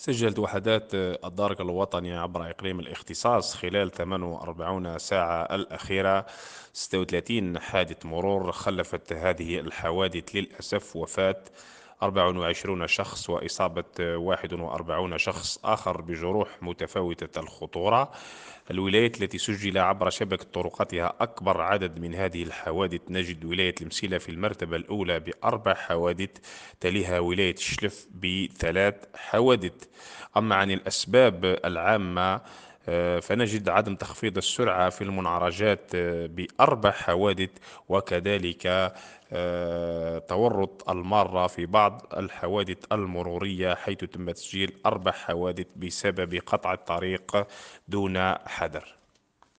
سجلت وحدات آه، الدرك الوطني عبر إقليم الاختصاص خلال 48 ساعة الأخيرة 36 حادث مرور خلفت هذه الحوادث للأسف وفاة 24 شخص وإصابة 41 شخص آخر بجروح متفاوتة الخطورة الولايات التي سجل عبر شبكة طرقاتها أكبر عدد من هذه الحوادث نجد ولاية المسيلة في المرتبة الأولى بأربع حوادث تليها ولاية الشلف بثلاث حوادث أما عن الأسباب العامة فنجد عدم تخفيض السرعة في المنعرجات آه، بأربع حوادث وكذلك آه، تورط المارة في بعض الحوادث المرورية حيث تم تسجيل أربع حوادث بسبب قطع الطريق دون حذر